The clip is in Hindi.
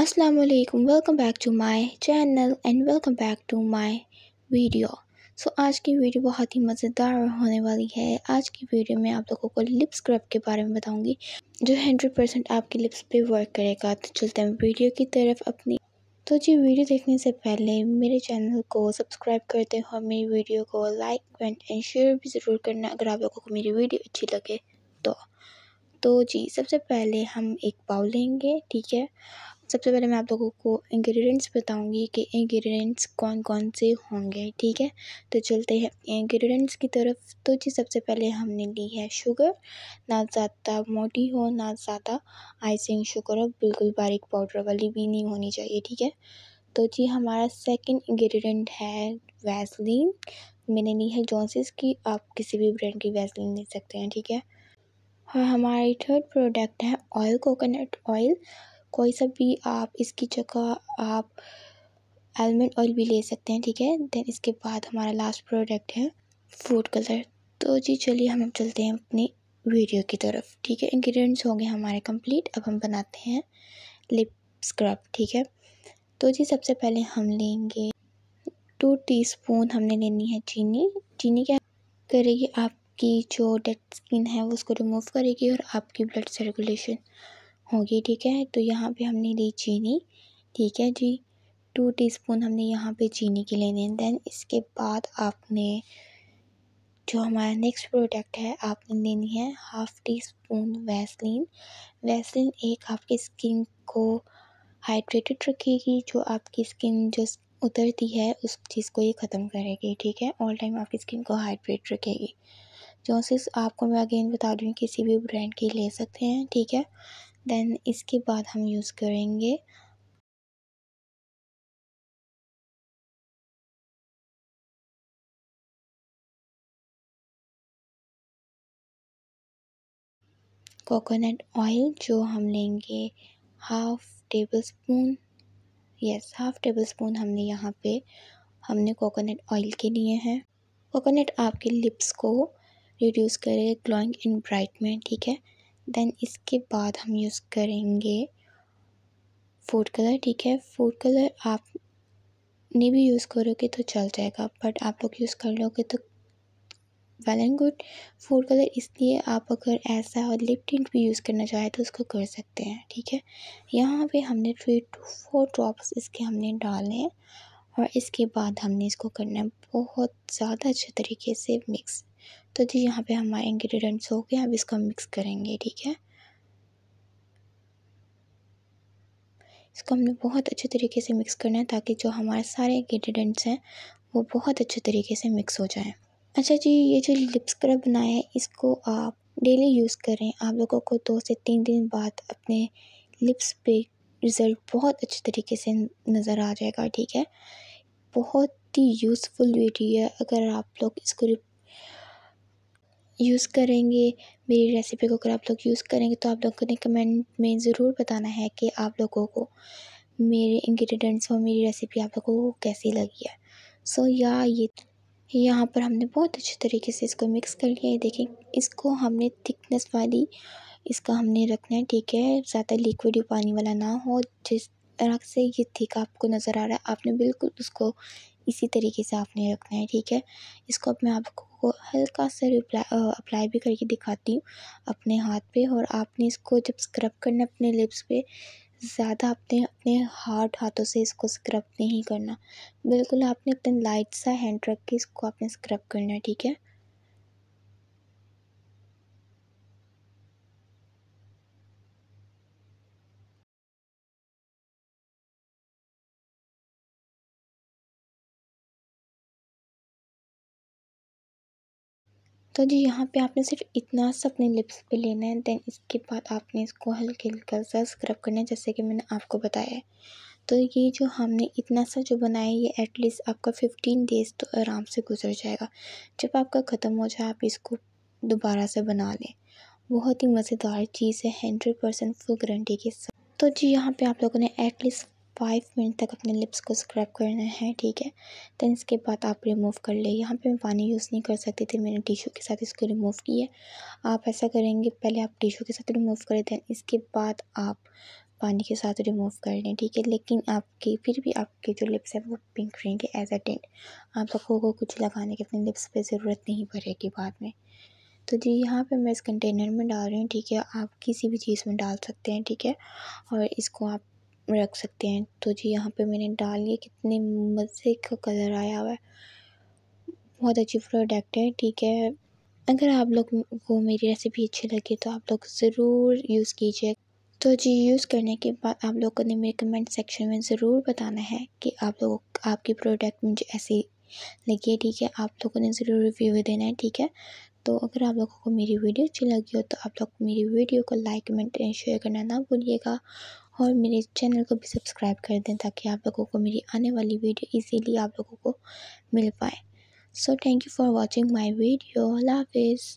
असलकुम welcome back to my channel and welcome back to my video so आज की वीडियो बहुत ही मज़ेदार होने वाली है आज की वीडियो में आप लोगों को लिप स्क्रब के बारे में बताऊंगी जो हंड्रेड परसेंट आपके लिप्स पे वर्क करेगा तो चलते हैं वीडियो की तरफ अपनी तो जी वीडियो देखने से पहले मेरे चैनल को सब्सक्राइब करते हो मेरी वीडियो को लाइक कमेंट एंड शेयर भी ज़रूर करना अगर आप लोगों को मेरी वीडियो अच्छी लगे तो तो जी सबसे पहले हम एक बाउल लेंगे ठीक है सबसे पहले मैं आप लोगों को इंग्रेडिएंट्स बताऊंगी कि इंग्रेडिएंट्स कौन कौन से होंगे ठीक है तो चलते हैं इंग्रेडिएंट्स की तरफ तो जी सबसे पहले हमने ली है शुगर ना ज़्यादा मोटी हो ना ज़्यादा आइसिंग शुगर हो बिल्कुल बारीक पाउडर वाली भी नहीं होनी चाहिए ठीक है तो जी हमारा सेकेंड इंग्रेडिएंट है वैसलीन मैंने ली है जॉन्सिस की आप किसी भी ब्रांड की वैसलीन ले सकते हैं ठीक है और हाँ, हमारी थर्ड प्रोडक्ट है ऑयल कोकोनट ऑयल कोई सा भी आप इसकी जगह आप आलमंड ऑयल भी ले सकते हैं ठीक है देन इसके बाद हमारा लास्ट प्रोडक्ट है फूड कलर तो जी चलिए हम चलते हैं अपनी वीडियो की तरफ ठीक है इंग्रेडिएंट्स हो गए हमारे कंप्लीट अब हम बनाते हैं लिप स्क्रब ठीक है तो जी सबसे पहले हम लेंगे टू टीस्पून हमने लेनी है चीनी चीनी क्या करेगी आपकी जो डेड स्किन है वो उसको रिमूव करेगी और आपकी ब्लड सर्कुलेशन होगी ठीक है तो यहाँ पे हमने ली चीनी ठीक है जी टू टीस्पून हमने यहाँ पे चीनी की लेनी है देन इसके बाद आपने जो हमारा नेक्स्ट प्रोडक्ट है आपने लेनी है half teaspoon Vaseline Vaseline एक आपकी स्किन को हाइड्रेटेड रखेगी जो आपकी स्किन जो उतरती है उस चीज़ को ये ख़त्म करेगी ठीक है ऑल टाइम आपकी स्किन को हाइड्रेट रखेगी जो आपको मैं अगेन बता दूँ किसी भी ब्रांड की ले सकते हैं ठीक है देन इसके बाद हम यूज़ करेंगे कोकोनट ऑयल जो हम लेंगे half tablespoon yes half tablespoon हमने यहाँ पे हमने कोकोनट ऑयल के लिए हैं कोकोनट आपके लिप्स को रिड्यूस करे ग्लोइंग एंड ब्राइट में ठीक है देन इसके बाद हम यूज़ करेंगे फूड कलर ठीक है फूड कलर आप नहीं भी यूज़ करोगे तो चल जाएगा बट आप लोग यूज़ कर लोगे तो well and good food colour इसलिए आप अगर ऐसा और लिप टिंट भी यूज़ करना चाहें तो उसको कर सकते हैं ठीक है यहाँ पे हमने थ्री टू फोर ड्रॉप्स इसके हमने डाले हैं और इसके बाद हमने इसको करना है बहुत ज़्यादा अच्छे तरीके से मिक्स तो जी यहाँ पे हमारे इंग्रेडिएंट्स हो गए अब इसको मिक्स करेंगे ठीक है इसको हमने बहुत अच्छे तरीके से मिक्स करना है ताकि जो हमारे सारे इंग्रेडिएंट्स हैं वो बहुत अच्छे तरीके से मिक्स हो जाए अच्छा जी ये जो लिप स्क्रब बनाया है इसको आप डेली यूज़ करें आप लोगों को दो से तीन दिन बाद अपने लिप्स पे रिज़ल्ट बहुत अच्छे तरीके से नज़र आ जाएगा ठीक है बहुत ही यूज़फुल वीडियो है अगर आप लोग इसको यूज़ करेंगे मेरी रेसिपी को अगर आप लोग यूज़ करेंगे तो आप लोगों ने कमेंट में ज़रूर बताना है कि आप लोगों को मेरे इंग्रेडिएंट्स और मेरी रेसिपी आप लोगों को कैसी लगी है सो so, या ये यहाँ पर हमने बहुत अच्छे तरीके से इसको मिक्स कर लिया है देखें इसको हमने थिकनेस वाली इसका हमने रखना है ठीक है ज़्यादा लिक्विड पानी वाला ना हो जिस तरह से ये थिक आपको नज़र आ रहा है आपने बिल्कुल उसको इसी तरीके से आपने रखना है ठीक है इसको अब मैं आपको आपको हल्का सा अप्लाई भी करके दिखाती हूँ अपने हाथ पे और आपने इसको जब स्क्रब करना अपने लिप्स पे ज़्यादा आपने अपने हार्ड हाथों से इसको स्क्रब नहीं करना बिल्कुल आपने अपने लाइट सा हैंड रख के इसको आपने स्क्रब करना है ठीक है तो जी यहाँ पे आपने सिर्फ इतना सा अपने लिप्स पे लेना है देन इसके बाद आपने इसको हल्के हल्का सा स्क्रब करना है जैसे कि मैंने आपको बताया है तो ये जो हमने इतना सा जो बनाया ये एटलीस्ट आपका फिफ्टीन डेज़ तो आराम से गुजर जाएगा जब आपका ख़त्म हो जाए आप इसको दोबारा से बना लें बहुत ही मज़ेदार चीज़ है हंड्रेड परसेंट फुल गारंटी के साथ तो जी यहाँ पे आप लोगों ने एटलीस्ट फाइव मिनट तक अपने लिप्स को स्क्रब करना है ठीक है दैन इसके बाद आप रिमूव कर ले यहाँ पे मैं पानी यूज़ नहीं कर सकती थी मैंने टिशू के साथ इसको रिमूव किया आप ऐसा करेंगे पहले आप टिशू के साथ रिमूव करें दैन इसके बाद आप पानी के साथ रिमूव कर लें ठीक है लेकिन आपकी फिर भी आपके जो लिप्स हैं वो पिंक रहेंगे एज अ टेंट आप सबको को कुछ लगाने की अपने लिप्स पे ज़रूरत नहीं पड़ेगी बाद में तो जी यहाँ पे मैं इस कंटेनर में डाल रही हूँ ठीक है आप किसी भी चीज़ में डाल सकते हैं ठीक है और इसको आप रख सकते हैं तो जी यहाँ पे मैंने डाल लिए कितने मज़े का कलर आया हुआ है बहुत अच्छी प्रोडक्ट है ठीक है अगर आप लोग को मेरी रेसिपी अच्छी लगी तो आप लोग ज़रूर यूज़ कीजिए तो जी यूज़ करने के बाद आप लोगों ने मेरे कमेंट सेक्शन में ज़रूर बताना है कि आप लोगों आपकी प्रोडक्ट मुझे ऐसी लगी है ठीक है आप लोगों ने ज़रूर रिव्यू देना है ठीक है तो अगर आप लोगों को मेरी वीडियो अच्छी लगी हो तो आप लोग मेरी वीडियो को लाइक कमेंट एंड शेयर करना ना भूलिएगा और मेरे चैनल को भी सब्सक्राइब कर दें ताकि आप लोगों को मेरी आने वाली वीडियो इजीली आप लोगों को मिल पाए so thank you for watching my video अल्लाह हाफिज़